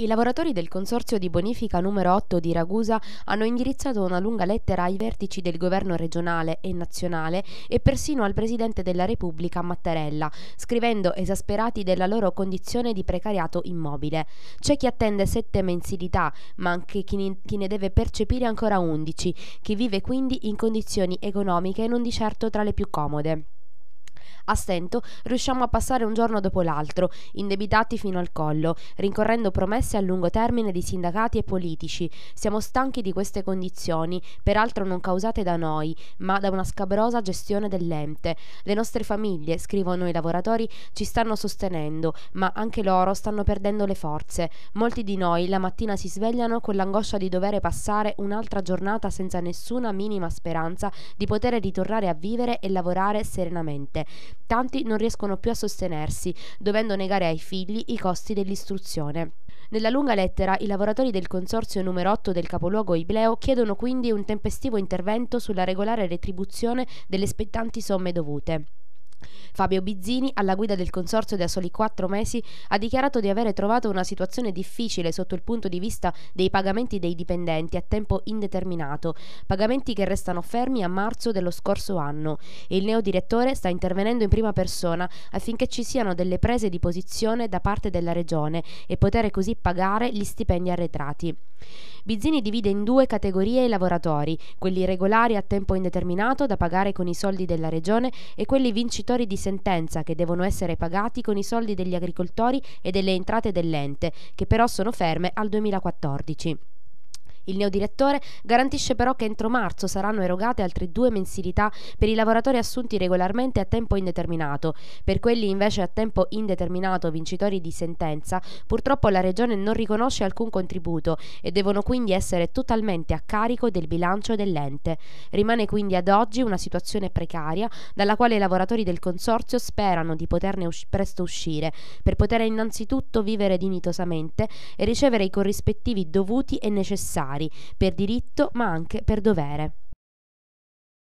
I lavoratori del Consorzio di Bonifica numero 8 di Ragusa hanno indirizzato una lunga lettera ai vertici del governo regionale e nazionale e persino al Presidente della Repubblica Mattarella, scrivendo esasperati della loro condizione di precariato immobile. C'è chi attende sette mensilità, ma anche chi ne deve percepire ancora undici, chi vive quindi in condizioni economiche non di certo tra le più comode. A stento riusciamo a passare un giorno dopo l'altro, indebitati fino al collo, rincorrendo promesse a lungo termine di sindacati e politici. Siamo stanchi di queste condizioni, peraltro non causate da noi, ma da una scabrosa gestione dell'ente. Le nostre famiglie, scrivono i lavoratori, ci stanno sostenendo, ma anche loro stanno perdendo le forze. Molti di noi la mattina si svegliano con l'angoscia di dover passare un'altra giornata senza nessuna minima speranza di poter ritornare a vivere e lavorare serenamente tanti non riescono più a sostenersi, dovendo negare ai figli i costi dell'istruzione. Nella lunga lettera i lavoratori del consorzio numero 8 del capoluogo Ibleo chiedono quindi un tempestivo intervento sulla regolare retribuzione delle spettanti somme dovute. Fabio Bizzini, alla guida del consorzio da soli quattro mesi, ha dichiarato di avere trovato una situazione difficile sotto il punto di vista dei pagamenti dei dipendenti a tempo indeterminato, pagamenti che restano fermi a marzo dello scorso anno. Il neodirettore sta intervenendo in prima persona affinché ci siano delle prese di posizione da parte della Regione e poter così pagare gli stipendi arretrati. Bizzini divide in due categorie i lavoratori, quelli regolari a tempo indeterminato da pagare con i soldi della Regione e quelli vincitori esecutori di sentenza che devono essere pagati con i soldi degli agricoltori e delle entrate dell'ente, che però sono ferme al 2014. Il neodirettore garantisce però che entro marzo saranno erogate altre due mensilità per i lavoratori assunti regolarmente a tempo indeterminato. Per quelli invece a tempo indeterminato vincitori di sentenza, purtroppo la Regione non riconosce alcun contributo e devono quindi essere totalmente a carico del bilancio dell'ente. Rimane quindi ad oggi una situazione precaria dalla quale i lavoratori del Consorzio sperano di poterne us- presto uscire, per poter innanzitutto vivere dignitosamente e ricevere i corrispettivi dovuti e necessari familiari, per diritto ma anche per dovere.